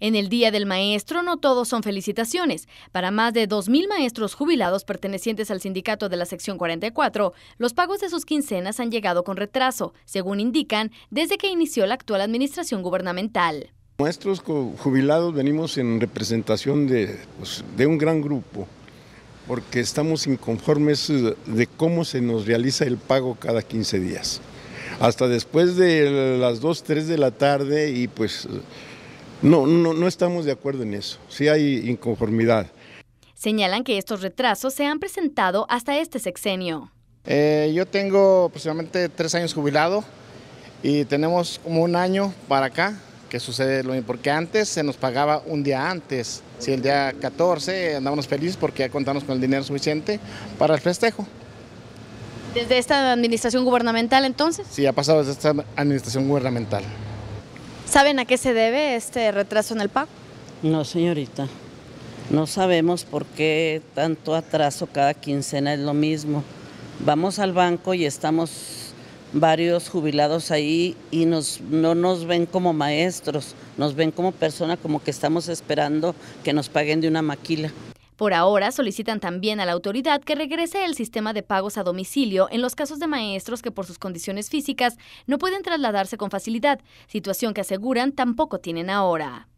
En el Día del Maestro no todos son felicitaciones. Para más de 2.000 maestros jubilados pertenecientes al sindicato de la sección 44, los pagos de sus quincenas han llegado con retraso, según indican, desde que inició la actual administración gubernamental. Maestros jubilados venimos en representación pues, de, un gran grupo, porque estamos inconformes de cómo se nos realiza el pago cada 15 días. Hasta después de las 2, 3 de la tarde y pues no, no, no estamos de acuerdo en eso. Sí hay inconformidad. Señalan que estos retrasos se han presentado hasta este sexenio. Eh, yo tengo aproximadamente tres años jubilado y tenemos como un año para acá que sucede lo mismo, porque antes se nos pagaba un día antes, si el día 14 andábamos felices porque ya contamos con el dinero suficiente para el festejo. ¿Desde esta administración gubernamental entonces? Sí, ha pasado desde esta administración gubernamental. ¿Saben a qué se debe este retraso en el pago? No, señorita. No sabemos por qué tanto atraso, cada quincena es lo mismo. Vamos al banco y estamos varios jubilados ahí y nos, no nos ven como maestros, nos ven como persona, como que estamos esperando que nos paguen de una maquila. Por ahora, solicitan también a la autoridad que regrese el sistema de pagos a domicilio en los casos de maestros que por sus condiciones físicas no pueden trasladarse con facilidad, situación que aseguran tampoco tienen ahora.